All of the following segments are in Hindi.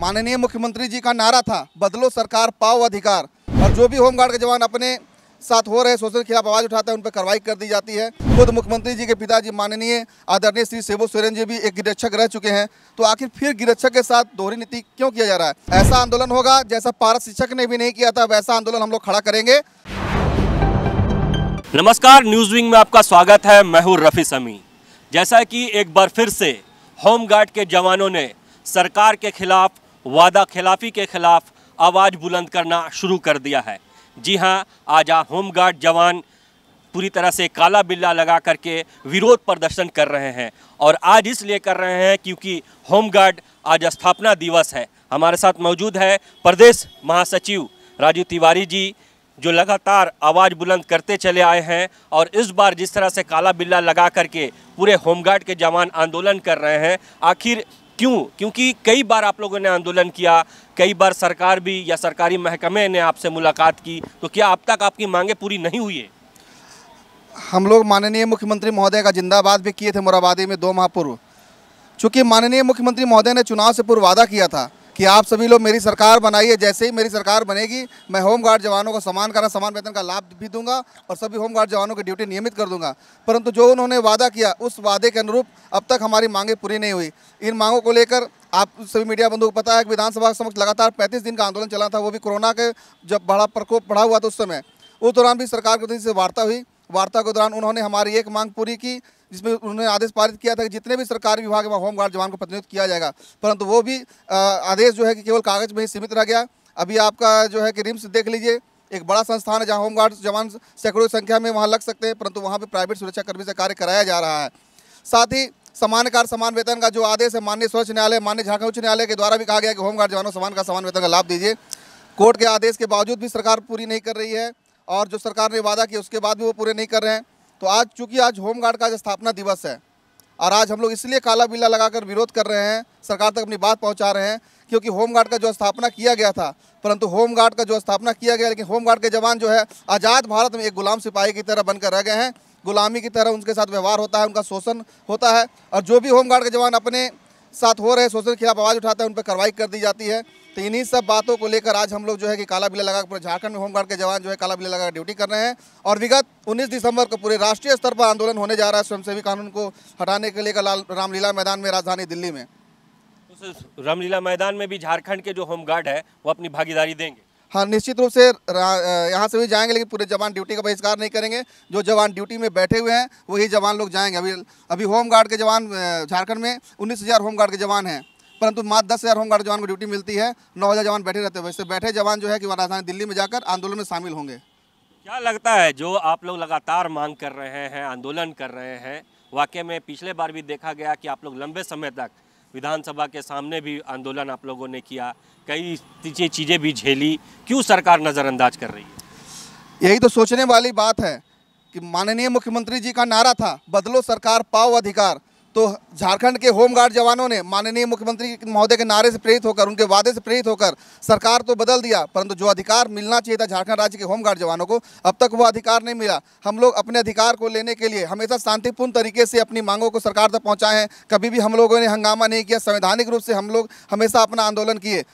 माननीय मुख्यमंत्री जी का नारा था बदलो सरकार पाओ अधिकार और जो भी होमगार्ड के जवान अपने साथ हो रहे शोषण के खिलाफ आवाज़ उठाते हैं उन पर कार्रवाई कर दी जाती है खुद मुख्यमंत्री जी के पिताजी माननीय आदरणीय श्री सेबो सोरेन जी भी एक गिरक्षक रह चुके हैं तो आखिर फिर गिरक्षक के साथ दोहरी नीति क्यों किया जा रहा है ऐसा आंदोलन होगा जैसा पारस शिक्षक ने भी नहीं किया था वैसा आंदोलन हम लोग खड़ा करेंगे नमस्कार न्यूज विंग में आपका स्वागत है मैहूर रफी समी जैसा की एक बार फिर से होमगार्ड के जवानों ने सरकार के खिलाफ वादा खिलाफी के खिलाफ आवाज़ बुलंद करना शुरू कर दिया है जी हाँ आज होम गार्ड जवान पूरी तरह से काला बिल्ला लगा करके विरोध प्रदर्शन कर रहे हैं और आज इसलिए कर रहे हैं क्योंकि होम गार्ड आज स्थापना दिवस है हमारे साथ मौजूद है प्रदेश महासचिव राजू तिवारी जी जो लगातार आवाज़ बुलंद करते चले आए हैं और इस बार जिस तरह से काला बिल्ला लगा करके पूरे होमगार्ड के जवान आंदोलन कर रहे हैं आखिर क्यों क्योंकि कई बार आप लोगों ने आंदोलन किया कई बार सरकार भी या सरकारी महकमे ने आपसे मुलाकात की तो क्या अब तक आपकी मांगें पूरी नहीं हुई है हम लोग माननीय मुख्यमंत्री महोदय का जिंदाबाद भी किए थे मोराबादी में दो माह पूर्व चूँकि माननीय मुख्यमंत्री महोदय ने चुनाव से पूर्व वादा किया था कि आप सभी लोग मेरी सरकार बनाइए जैसे ही मेरी सरकार बनेगी मैं होम गार्ड जवानों को समान करना समान वेतन का लाभ भी दूंगा और सभी होम गार्ड जवानों की ड्यूटी नियमित कर दूंगा परंतु जो उन्होंने वादा किया उस वादे के अनुरूप अब तक हमारी मांगें पूरी नहीं हुई इन मांगों को लेकर आप सभी मीडिया बंधु को पता है कि विधानसभा समक्ष लगातार पैंतीस दिन का आंदोलन चला था वो भी कोरोना के जब बड़ा प्रकोप बढ़ा हुआ था उस समय उस दौरान भी सरकार के प्रति से वार्ता हुई वार्ता के दौरान उन्होंने हमारी एक मांग पूरी की जिसमें उन्होंने आदेश पारित किया था कि जितने भी सरकारी विभाग में होमगार्ड जवान को प्रतिनियुक्त किया जाएगा परंतु वो भी आदेश जो है कि केवल कागज़ में ही सीमित रह गया अभी आपका जो है कि रिम्स देख लीजिए एक बड़ा संस्थान है जहाँ होमगार्ड जवान सैकड़ों संख्या में वहाँ लग सकते हैं परंतु वहाँ पर प्राइवेट सुरक्षाकर्मी से कार्य कराया जा रहा है साथ ही समान कार्य समान वेतन का जो आदेश है माननीय सर्वोच्च न्यायालय माननीय झारखंड उच्च न्यायालय के द्वारा भी कहा गया कि होमगार्ड जवानों समान का समान वेतन का लाभ दीजिए कोर्ट के आदेश के बावजूद भी सरकार पूरी नहीं कर रही है और जो सरकार ने वादा किया उसके बाद भी वो पूरे नहीं कर रहे हैं तो आज चूँकि आज होमगार्ड का स्थापना दिवस है और आज हम लोग इसलिए काला बिल्ला लगाकर विरोध कर रहे हैं सरकार तक अपनी बात पहुंचा रहे हैं क्योंकि होमगार्ड का जो स्थापना किया गया था परंतु होमगार्ड का जो स्थापना किया गया लेकिन होमगार्ड के जवान जो है आज़ाद भारत में एक गुलाम सिपाही की तरह बनकर रह गए हैं गुलामी की तरह उनके साथ व्यवहार होता है उनका शोषण होता है और जो भी होमगार्ड के जवान अपने साथ हो रहे शोषण के खिलाफ आवाज़ उठाता है उन पर कार्रवाई कर दी जाती है तो इन्हीं सब बातों को लेकर आज हम लोग जो है कि काला बिल्ला लगाकर पूरे झारखंड में होमगार्ड के जवान जो है काला बिल्ला लगाकर ड्यूटी कर रहे हैं और विगत 19 दिसंबर को पूरे राष्ट्रीय स्तर पर आंदोलन होने जा रहा है स्वयंसेवी कानून को हटाने के लिए लाल रामलीला मैदान में राजधानी दिल्ली में रामलीला मैदान में भी झारखंड के जो होमगार्ड है वो अपनी भागीदारी देंगे हाँ निश्चित रूप से यहाँ से भी जाएंगे लेकिन पूरे जवान ड्यूटी का बहिष्कार नहीं करेंगे जो जवान ड्यूटी में बैठे हुए हैं वही जवान लोग जाएंगे अभी अभी होमगार्ड के जवान झारखंड में उन्नीस हज़ार होमगार्ड के जवान हैं परंतु मात्र दस हज़ार होमगार्ड जवान को ड्यूटी मिलती है नौ हज़ार जवान बैठे रहते हैं वैसे बैठे जवान जो है कि वह राजधानी दिल्ली में जाकर आंदोलन में शामिल होंगे क्या लगता है जो आप लोग लगातार मांग कर रहे हैं आंदोलन कर रहे हैं वाकई में पिछले बार भी देखा गया कि आप लोग लंबे समय तक विधानसभा के सामने भी आंदोलन आप लोगों ने किया कई चीज़ें भी झेली क्यों सरकार नज़रअंदाज कर रही है यही तो सोचने वाली बात है कि माननीय मुख्यमंत्री जी का नारा था बदलो सरकार पाओ अधिकार तो झारखंड के होमगार्ड जवानों ने माननीय मुख्यमंत्री महोदय के नारे से प्रेरित होकर उनके वादे से प्रेरित होकर सरकार तो बदल दिया परंतु जो अधिकार मिलना चाहिए था झारखंड राज्य के होमगार्ड जवानों को अब तक वो अधिकार नहीं मिला हम लोग अपने अधिकार को लेने के लिए हमेशा शांतिपूर्ण तरीके से अपनी मांगों को सरकार तक पहुँचाए हैं कभी भी हम लोगों ने हंगामा नहीं किया संवैधानिक रूप से हम लोग हमेशा अपना आंदोलन किए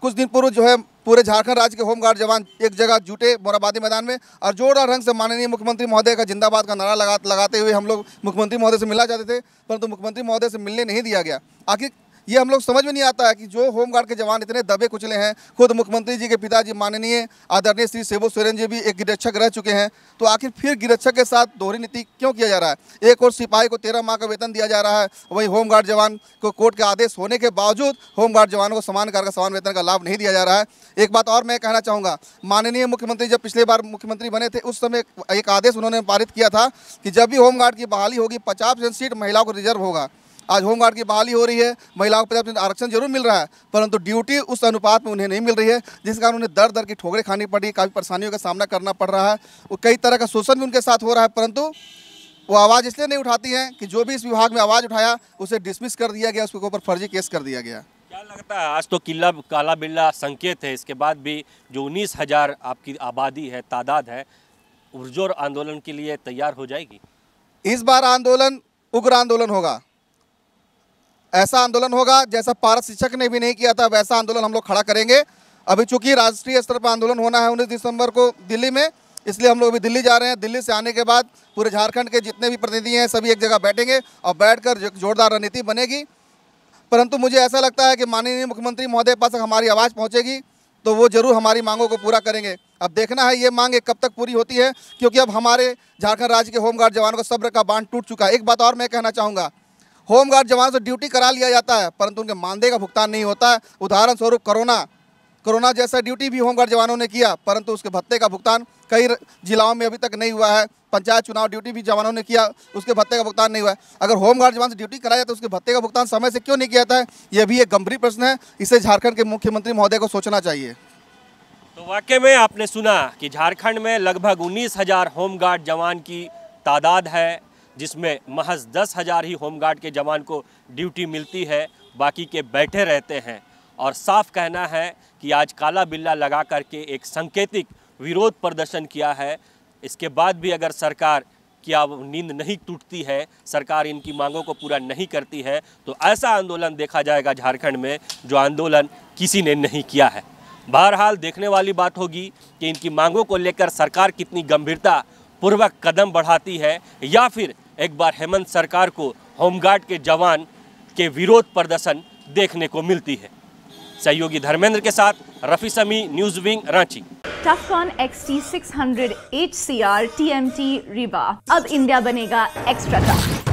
कुछ दिन पूर्व जो है पूरे झारखंड राज्य के होमगार्ड जवान एक जगह जुटे मोराबादी मैदान में और जोरदार ढंग से माननीय मुख्यमंत्री महोदय का जिंदाबाद का नारा लगा लगाते हुए हम लोग मुख्यमंत्री महोदय से मिला जाते थे परंतु मुख्यमंत्री महोदय से मिलने नहीं दिया गया आखिर ये हम लोग समझ में नहीं आता है कि जो होमगार्ड के जवान इतने दबे कुचले हैं खुद मुख्यमंत्री जी के पिताजी माननीय आदरणीय श्री सेबो सोरेन जी भी एक गिरक्षक रह चुके हैं तो आखिर फिर गिरक्षक के साथ दोहरी नीति क्यों किया जा रहा है एक और सिपाही को तेरह माह का वेतन दिया जा रहा है वहीं होमगार्ड जवान को कोर्ट के आदेश होने के बावजूद होमगार्ड जवानों को समान कार्य का समान वेतन का लाभ नहीं दिया जा रहा है एक बात और मैं कहना चाहूँगा माननीय मुख्यमंत्री जब पिछले बार मुख्यमंत्री बने थे उस समय एक आदेश उन्होंने पारित किया था कि जब भी होमगार्ड की बहाली होगी पचास सीट महिलाओं को रिजर्व होगा आज होमगार्ड की बहाली हो रही है महिलाओं को पर्याप्त आरक्षण जरूर मिल रहा है परंतु ड्यूटी उस अनुपात में उन्हें नहीं मिल रही है जिस कारण उन्हें दर दर की ठोकरें खानी पड़ी काफ़ी परेशानियों का सामना करना पड़ रहा है वो कई तरह का शोषण भी उनके साथ हो रहा है परंतु वो आवाज़ इसलिए नहीं उठाती हैं कि जो भी इस विभाग में आवाज़ उठाया उसे डिसमिस कर दिया गया उसके ऊपर फर्जी केस कर दिया गया क्या लगता है आज तो किला काला बिल्ला संकेत है इसके बाद भी जो उन्नीस हज़ार आपकी आबादी है तादाद है उर्जोर आंदोलन के लिए तैयार हो जाएगी इस बार आंदोलन उग्र आंदोलन होगा ऐसा आंदोलन होगा जैसा पारा शिक्षक ने भी नहीं किया था वैसा आंदोलन हम लोग खड़ा करेंगे अभी चूंकि राष्ट्रीय स्तर पर आंदोलन होना है उन्नीस दिसंबर को दिल्ली में इसलिए हम लोग अभी दिल्ली जा रहे हैं दिल्ली से आने के बाद पूरे झारखंड के जितने भी प्रतिनिधि हैं सभी एक जगह बैठेंगे और बैठकर जोरदार रणनीति बनेगी परंतु मुझे ऐसा लगता है कि माननीय मुख्यमंत्री महोदय पास हमारी आवाज़ पहुँचेगी तो वो जरूर हमारी मांगों को पूरा करेंगे अब देखना है ये मांग कब तक पूरी होती है क्योंकि अब हमारे झारखंड राज्य के होमगार्ड जवानों का सब्र का बांध टूट चुका है एक बात और मैं कहना चाहूँगा होमगार्ड जवान से ड्यूटी करा लिया जाता है परंतु उनके मानदेय का भुगतान नहीं होता है उदाहरण स्वरूप कोरोना कोरोना जैसा ड्यूटी भी होमगार्ड जवानों ने किया परंतु उसके भत्ते का भुगतान कई जिलाओं में अभी तक नहीं हुआ है पंचायत चुनाव ड्यूटी भी जवानों ने किया उसके भत्ते का भुगतान नहीं हुआ है अगर होमगार्ड जवान से ड्यूटी कराया जाता तो है उसके भत्ते का भुगतान समय से क्यों नहीं किया जाता है यह भी एक गंभीर प्रश्न है इसे झारखंड के मुख्यमंत्री महोदय को सोचना चाहिए तो वाक्य में आपने सुना कि झारखंड में लगभग उन्नीस हजार होमगार्ड जवान की तादाद है जिसमें महज दस हज़ार ही होमगार्ड के जवान को ड्यूटी मिलती है बाकी के बैठे रहते हैं और साफ कहना है कि आज काला बिल्ला लगा करके एक संकेतिक विरोध प्रदर्शन किया है इसके बाद भी अगर सरकार क्या अब नींद नहीं टूटती है सरकार इनकी मांगों को पूरा नहीं करती है तो ऐसा आंदोलन देखा जाएगा झारखंड में जो आंदोलन किसी ने नहीं किया है बहरहाल देखने वाली बात होगी कि इनकी मांगों को लेकर सरकार कितनी गंभीरता पूर्वक कदम बढ़ाती है या फिर एक बार हेमंत सरकार को होमगार्ड के जवान के विरोध प्रदर्शन देखने को मिलती है सहयोगी धर्मेंद्र के साथ रफी समी न्यूज विंग रांची टफकॉन आर टी एम टी रिबा अब इंडिया बनेगा एक्स्ट्रा टफ